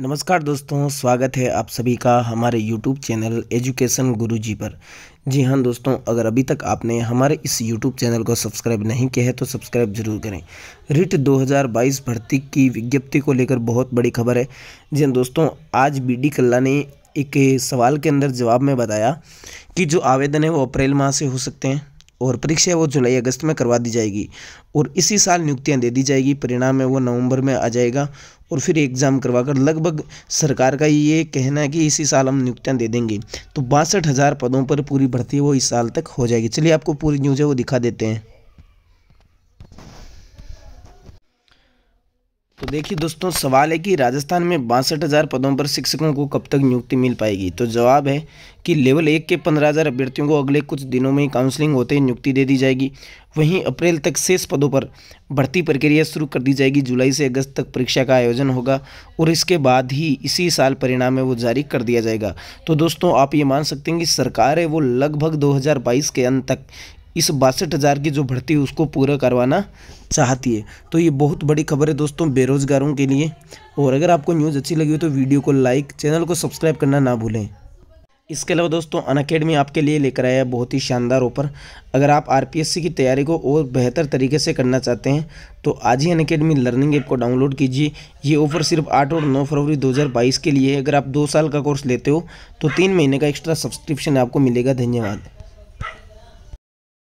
नमस्कार दोस्तों स्वागत है आप सभी का हमारे YouTube चैनल एजुकेशन गुरुजी पर जी हाँ दोस्तों अगर अभी तक आपने हमारे इस YouTube चैनल को सब्सक्राइब नहीं किया है तो सब्सक्राइब जरूर करें रिट 2022 भर्ती की विज्ञप्ति को लेकर बहुत बड़ी खबर है जी हाँ दोस्तों आज बी डी कल्ला ने एक सवाल के अंदर जवाब में बताया कि जो आवेदन है वो अप्रैल माह से हो सकते हैं और परीक्षा वो जुलाई अगस्त में करवा दी जाएगी और इसी साल नियुक्तियां दे दी जाएगी परिणाम है वो नवंबर में आ जाएगा और फिर एग्ज़ाम करवा कर लगभग सरकार का ये कहना है कि इसी साल हम नियुक्तियां दे देंगे तो बासठ हज़ार पदों पर पूरी भर्ती वो इस साल तक हो जाएगी चलिए आपको पूरी न्यूज़ है वो दिखा देते हैं तो देखिए दोस्तों सवाल है कि राजस्थान में बासठ हज़ार पदों पर शिक्षकों को कब तक नियुक्ति मिल पाएगी तो जवाब है कि लेवल एक के पंद्रह हज़ार अभ्यर्थियों को अगले कुछ दिनों में काउंसलिंग होते ही नियुक्ति दे दी जाएगी वहीं अप्रैल तक शेष पदों पर भर्ती प्रक्रिया शुरू कर दी जाएगी जुलाई से अगस्त तक परीक्षा का आयोजन होगा और इसके बाद ही इसी साल परिणाम है वो जारी कर दिया जाएगा तो दोस्तों आप ये मान सकते हैं कि सरकार है वो लगभग दो के अंत तक इस बासठ हज़ार की जो भर्ती है उसको पूरा करवाना चाहती है तो ये बहुत बड़ी खबर है दोस्तों बेरोज़गारों के लिए और अगर आपको न्यूज़ अच्छी लगी हो तो वीडियो को लाइक चैनल को सब्सक्राइब करना ना भूलें इसके अलावा दोस्तों अन अकेडमी आपके लिए लेकर आया है बहुत ही शानदार ऑफर अगर आप आरपीएससी की तैयारी को और बेहतर तरीके से करना चाहते हैं तो आज ही अन अकेडमी लर्निंग ऐप को डाउनलोड कीजिए ये ऑफर सिर्फ आठ और नौ फरवरी 2022 के लिए है अगर आप दो साल का कोर्स लेते हो तो तीन महीने का एक्स्ट्रा सब्सक्रिप्शन आपको मिलेगा धन्यवाद